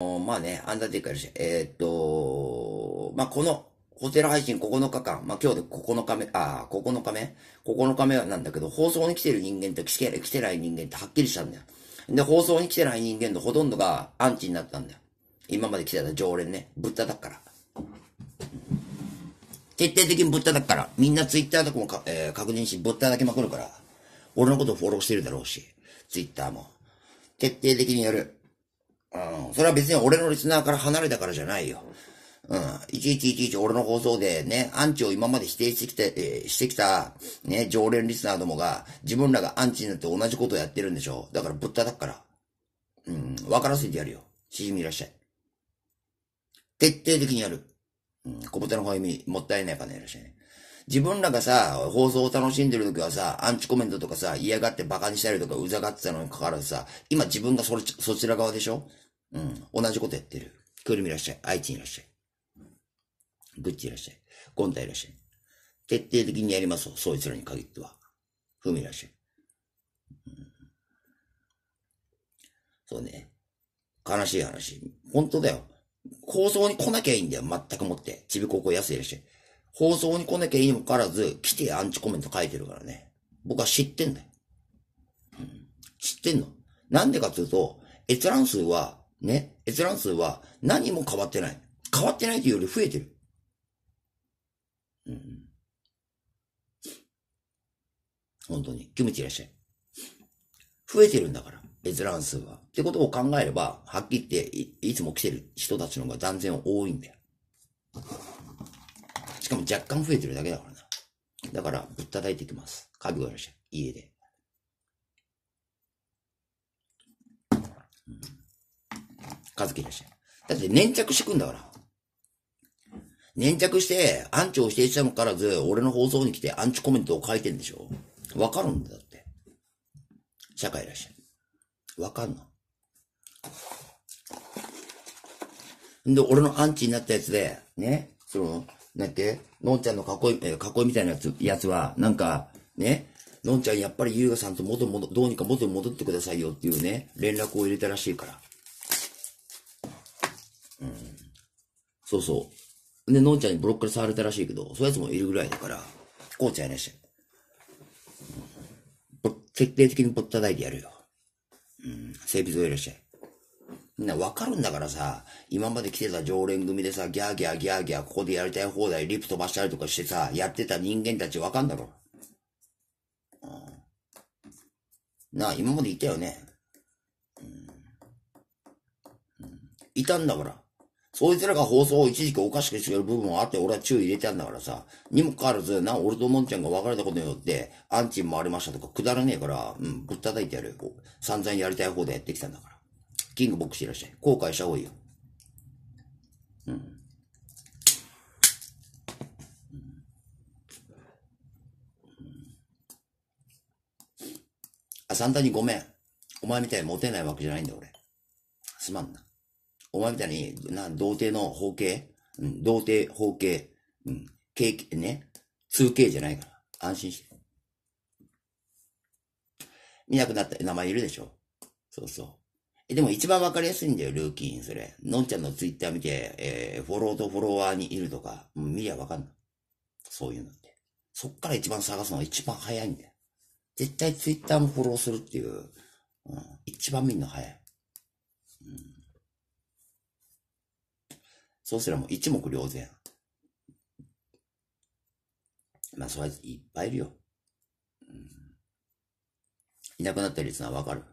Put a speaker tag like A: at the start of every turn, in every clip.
A: まあね、アンダーテイクやるし、えー、っと、まあこの、ホテル配信9日間、まあ今日で9日目、ああ、9日目 ?9 日目なんだけど、放送に来てる人間と来て来てない人間ってはっきりしたんだよ。で、放送に来てない人間のほとんどがアンチになったんだよ。今まで来てた常連ね。ぶっただっから。徹底的にぶっただっから。みんなツイッターとかもか、えー、確認し、ぶっただけまくるから。俺のことフォローしてるだろうし。ツイッターも。徹底的にやる。うん。それは別に俺のリスナーから離れたからじゃないよ。うん。いちいちいちいち俺の放送でね、アンチを今まで否定してきて、えー、してきた、ね、常連リスナーどもが、自分らがアンチになって同じことをやってるんでしょ。だからぶったたくから。うん。分からせてやるよ。しじみいらっしゃい。徹底的にやる。うん。小豚のほほみ、もったいないからね、いらっしゃいね。自分らがさ、放送を楽しんでる時はさ、アンチコメントとかさ、嫌がってバカにしたりとかうざがってたのにかかわらずさ、今自分がそれ、そちら側でしょうん。同じことやってる。くるみいらっしゃい。愛知にいらっしゃい。グッチいらっしゃい。ゴンタいらっしゃい。徹底的にやりますよ。そいつらに限っては。ふみいらっしゃい。うん、そうね。悲しい話。本当だよ。放送に来なきゃいいんだよ。全くもって。ちびここ安いらっしゃい。放送に来なきゃいいもかわらず、来てアンチコメント書いてるからね。僕は知ってんだよ。うん、知ってんの。なんでかっていうと、閲覧数は、ね、閲覧数は何も変わってない。変わってないというより増えてる。うん。本当に。キムチいらっしゃい。増えてるんだから。閲覧数は。ってことを考えれば、はっきり言ってい、いつも来てる人たちの方が断然多いんだよ。しかも若干増えてるだけだからな。だから、ぶったたいていきます。家具がいらっしゃ家で。うん。家いらっしゃい。だって粘着してくんだから。粘着して、アンチを否定したのからず、俺の放送に来てアンチコメントを書いてんでしょわかるんだって。社会いらっしゃい。わかんの。んで、俺のアンチになったやつで、ね、その、なんて、のんちゃんの囲い、え囲いみたいなやつ、やつは、なんか、ね、のんちゃんやっぱり優雅さんと元戻、どうにか元に戻ってくださいよっていうね、連絡を入れたらしいから。うん。そうそう。で、のんちゃんにブロックで触れたらしいけど、そういうやつもいるぐらいだから、こうちゃんいらしゃい。徹底的にぼったたいてやるよ。うん、整備をいらっしゃい。みんなわかるんだからさ、今まで来てた常連組でさ、ギャーギャーギャーギャー、ここでやりたい放題、リップ飛ばしたりとかしてさ、やってた人間たちわかんだろ。なあ、今までいたよね。うん。いたんだから。そいつらが放送を一時期おかしくしてる部分はあって、俺は注意入れてたんだからさ。にもかかわらず、な、俺ともんちゃんが別れたことによって、アンチもありましたとか、くだらねえから、うん、ぶったたいてやる。よ。散々やりたい方でやってきたんだから。キングボックスいらっしゃい。後悔した方がいいよ。うん。あ、サンタにごめん。お前みたいにモテないわけじゃないんだ、俺。すまんな。お前みたいに、な、童貞の方形うん、童貞方形うん、経験ね、2形じゃないから。安心して。見なくなった名前いるでしょそうそう。でも一番わかりやすいんだよ、ルーキーにそれ。のんちゃんのツイッター見て、えー、フォローとフォロワーにいるとか、うん、見りゃわかんない。そういうのって。そっから一番探すのが一番早いんだよ。絶対ツイッターもフォローするっていう、うん、一番見るの早い。うん、そうすればもう一目瞭然。まあ、それはいっぱいいるよ。うん、いなくなったりするのはわかる。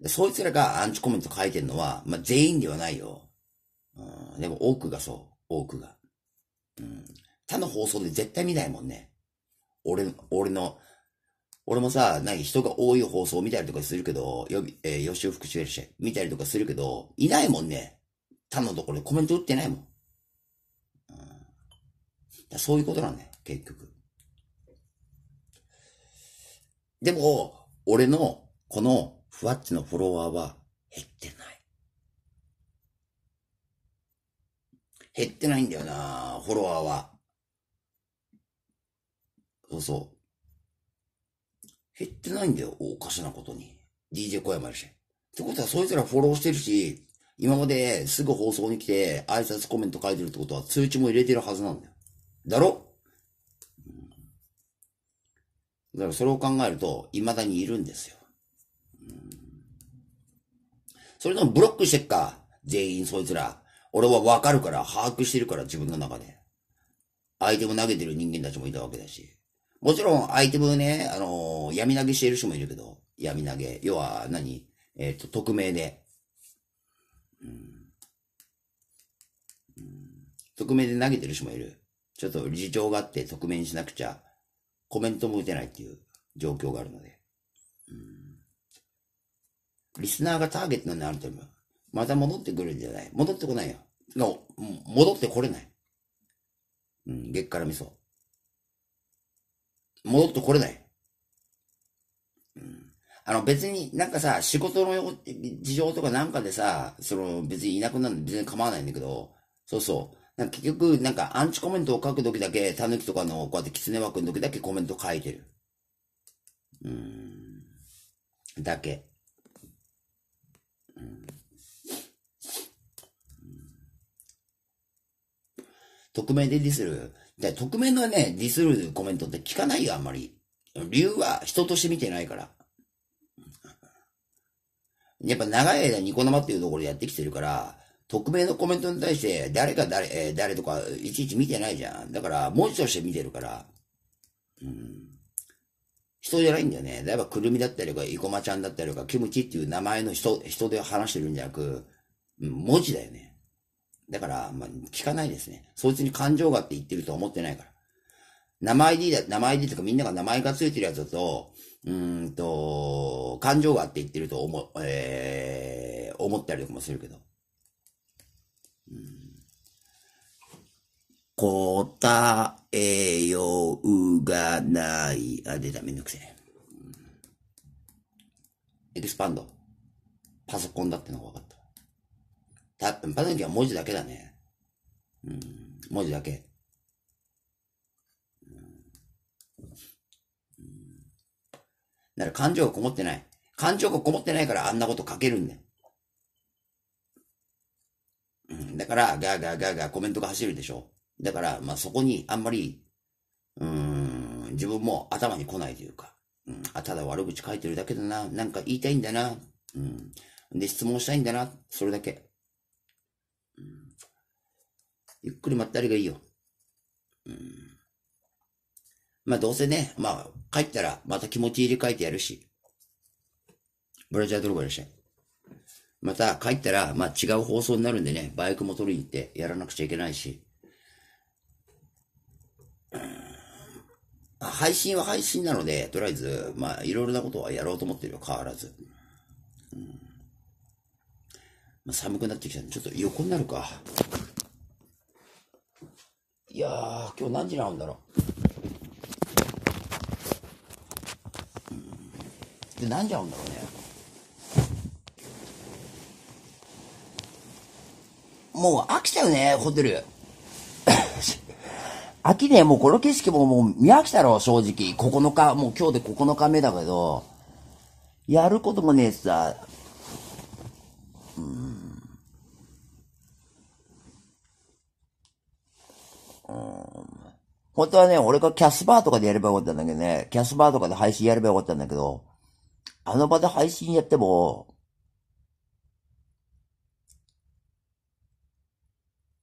A: で、そいつらがアンチコメント書いてるのは、まあ、全員ではないよ。うん、でも多くがそう。多くが。うん。他の放送で絶対見ないもんね。俺、俺の、俺もさ、なか人が多い放送見たりとかするけど、よ備、えー、予習復習て、見たりとかするけど、いないもんね。他のところでコメント打ってないもん。うん、だそういうことなんだよ、結局。でも、俺の、このふわっちのフォロワーは減ってない。減ってないんだよなフォロワーは。そうそう。減ってないんだよ、おかしなことに。DJ 小山でし。ってことは、そいつらフォローしてるし、今まですぐ放送に来て挨拶コメント書いてるってことは通知も入れてるはずなんだよ。だろだからそれを考えると、未だにいるんですよ。それともブロックしてっか全員そいつら。俺はわかるから、把握してるから、自分の中で。アイテム投げてる人間たちもいたわけだし。もちろん、アイテムね、あのー、闇投げしてる人もいるけど、闇投げ。要は何、えっ、ー、と、匿名で。匿名で投げてる人もいる。ちょっと事情があって匿名にしなくちゃ、コメントも打てないっていう状況があるので。うんリスナーがターゲットになると、う。また戻ってくるんじゃない戻ってこないよ。の、戻ってこれない。うん、激辛味噌。戻ってこれない。うん。あの別になんかさ、仕事の事情とかなんかでさ、その別にいなくなるの別に構わないんだけど、そうそう。なんか結局、なんかアンチコメントを書くときだけ、タヌキとかのこうやってキツネ枠のときだけコメント書いてる。うん。だけ。匿名でディスる。で、匿名のね、ディスるコメントって聞かないよ、あんまり。理由は人として見てないから。やっぱ長い間ニコ生っていうところでやってきてるから、匿名のコメントに対して誰か誰、え誰とかいちいち見てないじゃん。だから文字として見てるから。うん。人じゃないんだよね。だえば、くるみだったりとか、生駒ちゃんだったりとか、キムチっていう名前の人、人で話してるんじゃなく、文字だよね。だから、まあ、聞かないですね。そいつに感情があって言ってると思ってないから。名前でだ、名前でとかみんなが名前がついてるやつだと、うんと、感情があって言ってると思、えー、思ったりとかもするけど。うん答えようがない。あ、出た、めんどくせえ。エクスパンド。パソコンだってのが分かった。た、パソコンは文字だけだね。うん、文字だけ。うん、なら感情がこもってない。感情がこもってないからあんなこと書けるんだよ。うん、だから、ガーガーガーガーコメントが走るでしょ。だから、まあそこにあんまり、うん、自分も頭に来ないというか、うん、あ、ただ悪口書いてるだけだな、なんか言いたいんだな、うん、で、質問したいんだな、それだけ。うん、ゆっくりまったりがいいよ。うん、まあどうせね、まあ帰ったらまた気持ち入れ替えてやるし、ブラジャードルバいらしゃまた帰ったら、まあ違う放送になるんでね、バイクも取りに行ってやらなくちゃいけないし、配信は配信なので、とりあえず、まあ、いろいろなことはやろうと思ってるよ、変わらず。うんまあ、寒くなってきたんで、ちょっと横になるか。いやー、今日何時に会うんだろう。うん、で、何時会うんだろうね。もう飽きちゃうね、ホテル。秋ね、もうこの景色ももう見飽きたろ、正直。9日、もう今日で9日目だけど、やることもねえさ、うん。うん。本当はね、俺がキャスバーとかでやればよかったんだけどね、キャスバーとかで配信やればよかったんだけど、あの場で配信やっても、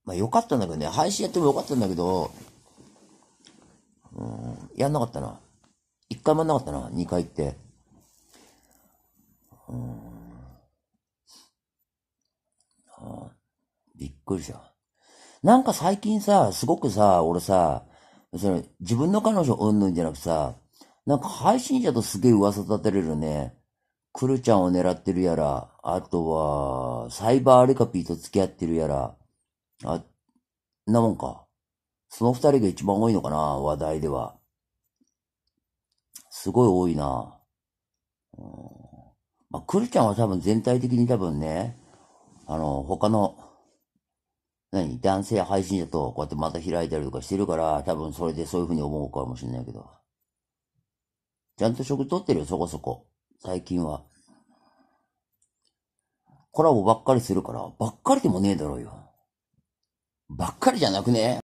A: まあよかったんだけどね、配信やってもよかったんだけど、うん、やんなかったな。一回もやんなかったな、二回って。うん。びっくりした。なんか最近さ、すごくさ、俺さ、その自分の彼女うんぬんじゃなくさ、なんか配信者とすげえ噂立てれるね。クルちゃんを狙ってるやら、あとは、サイバーレカピーと付き合ってるやら、あ、なもんか。その二人が一番多いのかな、話題では。すごい多いな。うん、まあ、クルちゃんは多分全体的に多分ね、あの、他の、何、男性配信者とこうやってまた開いたりとかしてるから、多分それでそういう風に思うかもしれないけど。ちゃんと食取ってるよ、そこそこ。最近は。コラボばっかりするから、ばっかりでもねえだろうよ。ばっかりじゃなくね